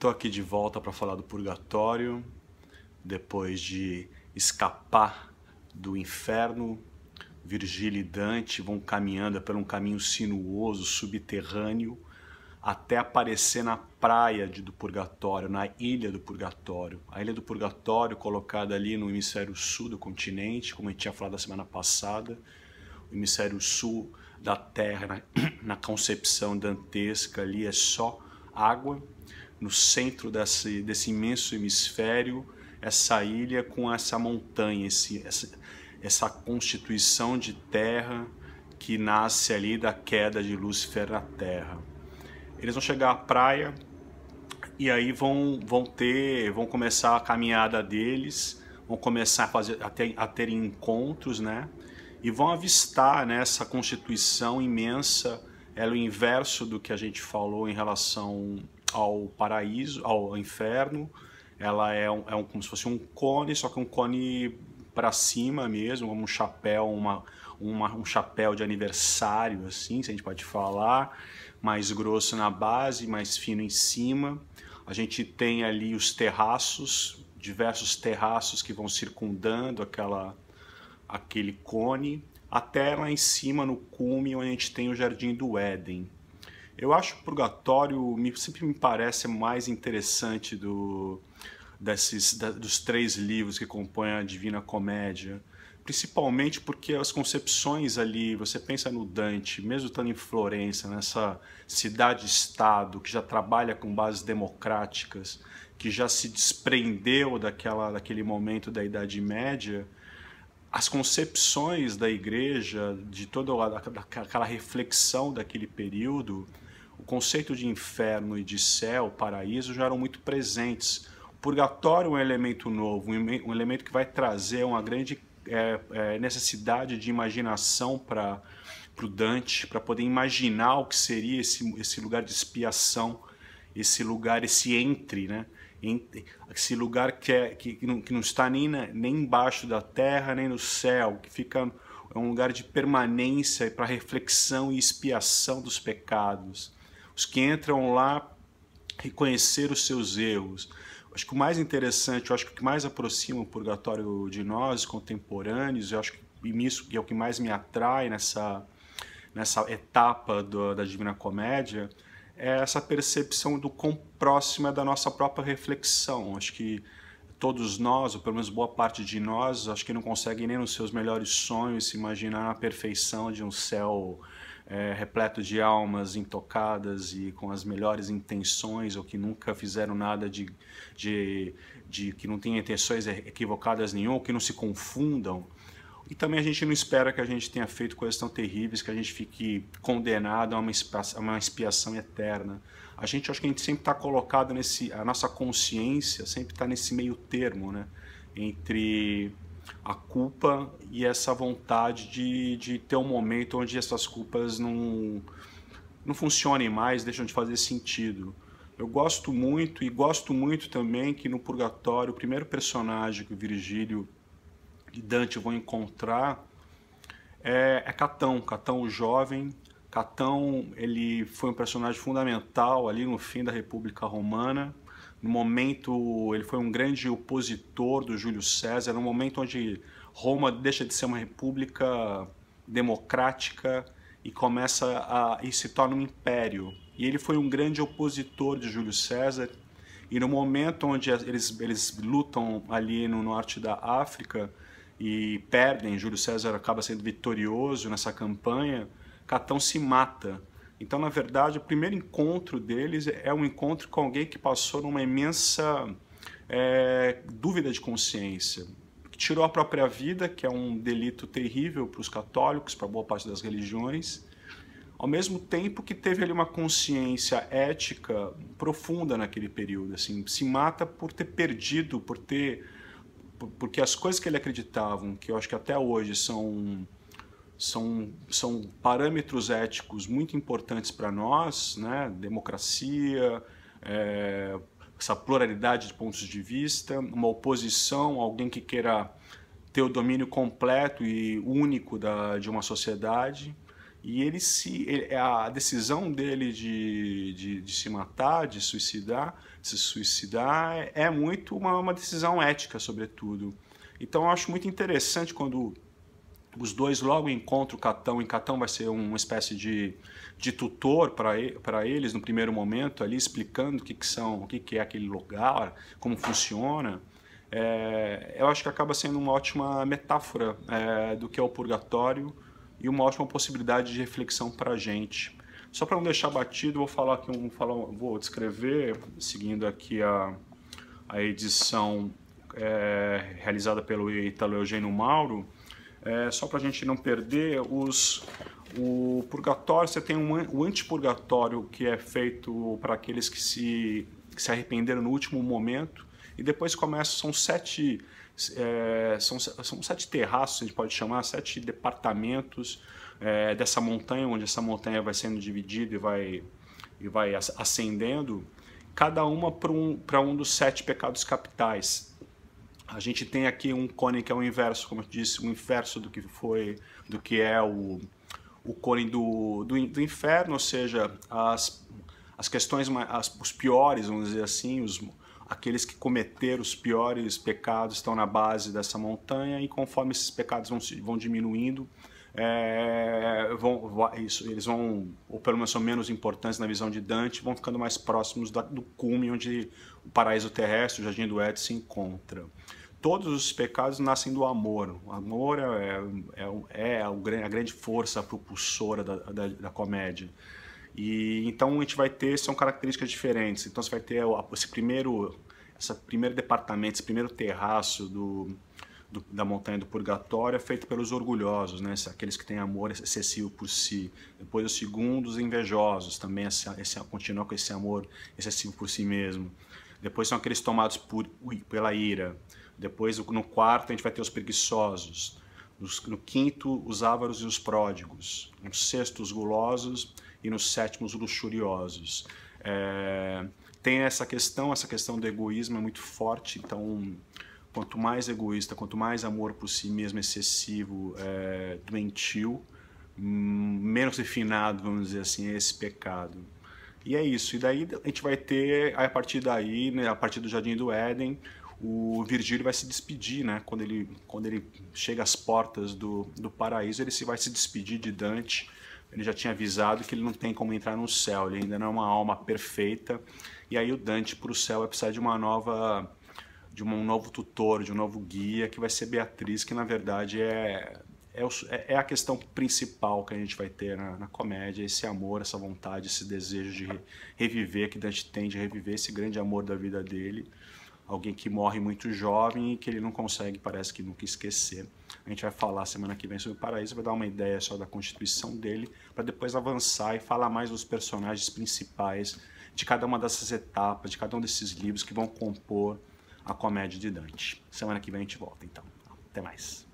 Tô aqui de volta para falar do purgatório, depois de escapar do inferno. Virgílio e Dante vão caminhando é por um caminho sinuoso, subterrâneo, até aparecer na praia de, do Purgatório, na Ilha do Purgatório. A Ilha do Purgatório, colocada ali no hemisfério sul do continente, como a gente tinha falado na semana passada, o hemisfério sul da Terra, na, na concepção dantesca ali, é só água no centro desse, desse imenso hemisfério, essa ilha com essa montanha, esse, essa, essa constituição de terra que nasce ali da queda de Lúcifer na terra. Eles vão chegar à praia e aí vão, vão ter, vão começar a caminhada deles, vão começar a, fazer, a, ter, a ter encontros, né? E vão avistar né, essa constituição imensa, ela é o inverso do que a gente falou em relação ao paraíso, ao inferno. Ela é, um, é um, como se fosse um cone, só que um cone para cima mesmo, como um chapéu, uma, uma, um chapéu de aniversário, assim, se a gente pode falar, mais grosso na base, mais fino em cima. A gente tem ali os terraços, diversos terraços que vão circundando aquela, aquele cone, até lá em cima, no cume, onde a gente tem o Jardim do Éden. Eu acho o Purgatório me, sempre me parece mais interessante do, desses, da, dos três livros que compõem a Divina Comédia, principalmente porque as concepções ali, você pensa no Dante, mesmo estando em Florença, nessa cidade-estado que já trabalha com bases democráticas, que já se desprendeu daquela, daquele momento da Idade Média, as concepções da igreja, de toda aquela reflexão daquele período, o conceito de inferno e de céu, paraíso, já eram muito presentes. O purgatório é um elemento novo, um elemento que vai trazer uma grande é, é, necessidade de imaginação para o Dante, para poder imaginar o que seria esse, esse lugar de expiação, esse lugar, esse entre, né? esse lugar que, é, que, não, que não está nem, na, nem embaixo da terra, nem no céu, que fica é um lugar de permanência para reflexão e expiação dos pecados os que entram lá reconhecer os seus erros. Acho que o mais interessante, eu acho que o que mais aproxima o purgatório de nós, contemporâneos, eu acho que isso é o que mais me atrai nessa, nessa etapa do, da Divina Comédia, é essa percepção do quão próxima é da nossa própria reflexão. Acho que todos nós, ou pelo menos boa parte de nós, acho que não conseguem nem nos seus melhores sonhos se imaginar a perfeição de um céu é, repleto de almas intocadas e com as melhores intenções ou que nunca fizeram nada de, de, de que não tenham intenções equivocadas nenhuma, ou que não se confundam. E também a gente não espera que a gente tenha feito coisas tão terríveis que a gente fique condenado a uma expiação, uma expiação eterna. A gente acho que a gente sempre está colocado nesse, a nossa consciência sempre está nesse meio termo, né? Entre a culpa e essa vontade de, de ter um momento onde essas culpas não, não funcionem mais, deixam de fazer sentido. Eu gosto muito e gosto muito também que no Purgatório, o primeiro personagem que Virgílio e Dante vão encontrar é, é Catão, Catão o jovem. Catão ele foi um personagem fundamental ali no fim da República Romana no momento, ele foi um grande opositor do Júlio César, no momento onde Roma deixa de ser uma república democrática e começa a e se torna um império. E ele foi um grande opositor de Júlio César. E no momento onde eles, eles lutam ali no norte da África e perdem, Júlio César acaba sendo vitorioso nessa campanha, Catão se mata. Então, na verdade, o primeiro encontro deles é um encontro com alguém que passou numa imensa é, dúvida de consciência, que tirou a própria vida, que é um delito terrível para os católicos, para boa parte das religiões, ao mesmo tempo que teve ali uma consciência ética profunda naquele período, assim, se mata por ter perdido, por ter porque as coisas que ele acreditava, que eu acho que até hoje são são, são parâmetros éticos muito importantes para nós, né? democracia, é, essa pluralidade de pontos de vista, uma oposição, alguém que queira ter o domínio completo e único da, de uma sociedade. E ele se, ele, é a decisão dele de, de, de, se matar, de suicidar, se suicidar é muito uma, uma decisão ética, sobretudo. Então, eu acho muito interessante quando os dois logo encontram o Catão, e Catão vai ser uma espécie de, de tutor para eles no primeiro momento, ali explicando o que, que são, o que, que é aquele lugar, como funciona. É, eu acho que acaba sendo uma ótima metáfora é, do que é o purgatório e uma ótima possibilidade de reflexão para a gente. Só para não deixar batido, vou falar aqui um, vou descrever, seguindo aqui a, a edição é, realizada pelo Italo Eugênio Mauro, é, só para a gente não perder, os, o purgatório, você tem um, o antipurgatório que é feito para aqueles que se, que se arrependeram no último momento, e depois começa, são sete, é, são, são sete terraços, a gente pode chamar, sete departamentos é, dessa montanha, onde essa montanha vai sendo dividida e vai, e vai ascendendo, cada uma para um, um dos sete pecados capitais. A gente tem aqui um cone que é o inverso, como eu disse, o inverso do que foi, do que é o, o cone do, do, do inferno, ou seja, as, as questões, as, os piores, vamos dizer assim, os, aqueles que cometeram os piores pecados estão na base dessa montanha e conforme esses pecados vão, vão diminuindo, é, vão, isso, eles vão, ou pelo menos são menos importantes na visão de Dante, vão ficando mais próximos da, do cume onde o paraíso terrestre, o Jardim do Éden, se encontra todos os pecados nascem do amor. O amor é, é, é, é a grande força propulsora da, da, da, comédia. E então a gente vai ter são características diferentes. Então você vai ter esse primeiro, esse primeiro departamento, esse primeiro terraço do, do, da montanha do purgatório é feito pelos orgulhosos, né? Aqueles que têm amor excessivo por si. Depois o segundo, os invejosos, também esse, esse com esse amor excessivo por si mesmo. Depois são aqueles tomados por, pela ira. Depois, no quarto, a gente vai ter os preguiçosos. No quinto, os ávaros e os pródigos. No sexto, os gulosos. E no sétimo, os luxuriosos. É... Tem essa questão, essa questão do egoísmo é muito forte. Então, quanto mais egoísta, quanto mais amor por si mesmo excessivo, é... doentio, menos refinado, vamos dizer assim, é esse pecado. E é isso. E daí a gente vai ter, a partir daí, né, a partir do Jardim do Éden, o Virgílio vai se despedir, né? Quando ele, quando ele chega às portas do, do paraíso, ele se vai se despedir de Dante. Ele já tinha avisado que ele não tem como entrar no céu, ele ainda não é uma alma perfeita. E aí o Dante para o céu vai precisar de uma nova de um novo tutor, de um novo guia, que vai ser Beatriz, que na verdade é é, é, é a questão principal que a gente vai ter na, na, comédia, esse amor, essa vontade, esse desejo de reviver que Dante tem, de reviver esse grande amor da vida dele alguém que morre muito jovem e que ele não consegue, parece que nunca esquecer. A gente vai falar semana que vem sobre o Paraíso, vai dar uma ideia só da constituição dele, para depois avançar e falar mais dos personagens principais de cada uma dessas etapas, de cada um desses livros que vão compor a comédia de Dante. Semana que vem a gente volta, então. Até mais.